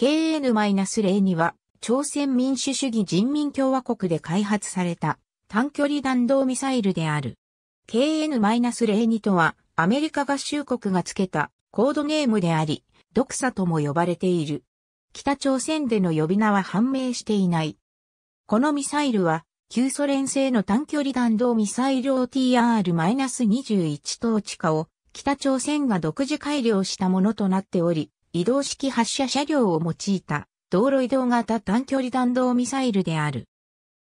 KN-0 には、朝鮮民主主義人民共和国で開発された短距離弾道ミサイルである。KN-02 とは、アメリカ合衆国が付けたコードネームであり、独差とも呼ばれている。北朝鮮での呼び名は判明していない。このミサイルは、旧ソ連製の短距離弾道ミサイル OTR-21 統治下を北朝鮮が独自改良したものとなっており、移動式発射車両を用いた道路移動型短距離弾道ミサイルである。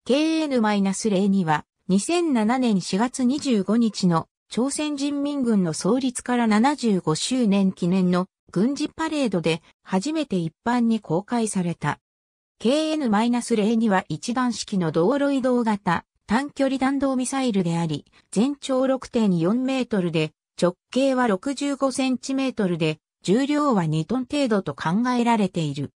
KN-02 は2007年4月25日の朝鮮人民軍の創立から75周年記念の軍事パレードで初めて一般に公開された。KN-02 は一段式の道路移動型短距離弾道ミサイルであり、全長6.4メートルで直径は65センチメートルで重量は2トン程度と考えられている。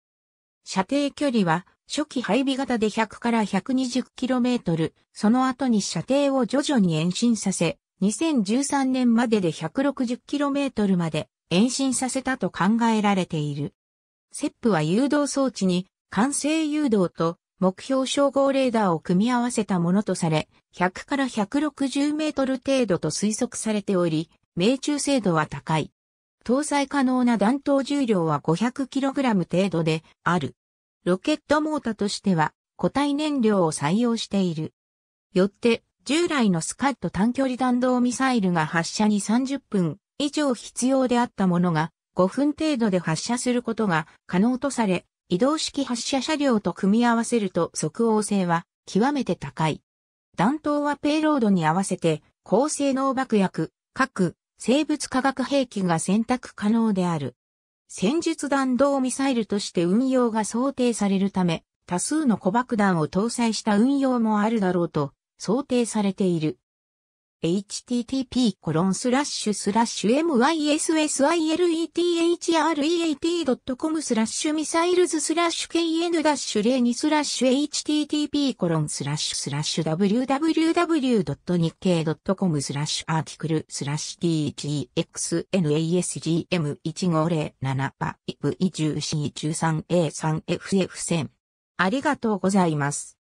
射程距離は初期配備型で100から 120km、その後に射程を徐々に延伸させ、2013年までで 160km まで延伸させたと考えられている。セップは誘導装置に完成誘導と目標照合レーダーを組み合わせたものとされ、100から160メートル程度と推測されており、命中精度は高い。搭載可能な弾頭重量は 500kg 程度である。ロケットモータとしては固体燃料を採用している。よって、従来のスカッド短距離弾道ミサイルが発射に30分以上必要であったものが5分程度で発射することが可能とされ、移動式発射車両と組み合わせると即応性は極めて高い。弾頭はペイロードに合わせて高性能爆薬、核、生物化学兵器が選択可能である。戦術弾道ミサイルとして運用が想定されるため、多数の小爆弾を搭載した運用もあるだろうと想定されている。http コロンスラッシュスラッシュ myssylethreat.com スラッシュミサイルズスラッシュ kn-02 シュスラッシュ http コロンスラッシュスラッシュ www.nikkei.com スラッシュアーティクルスラッシュ tgxnasgm1507 パイ v 1 4 1 3 a 3 f f 1 0ありがとうございます。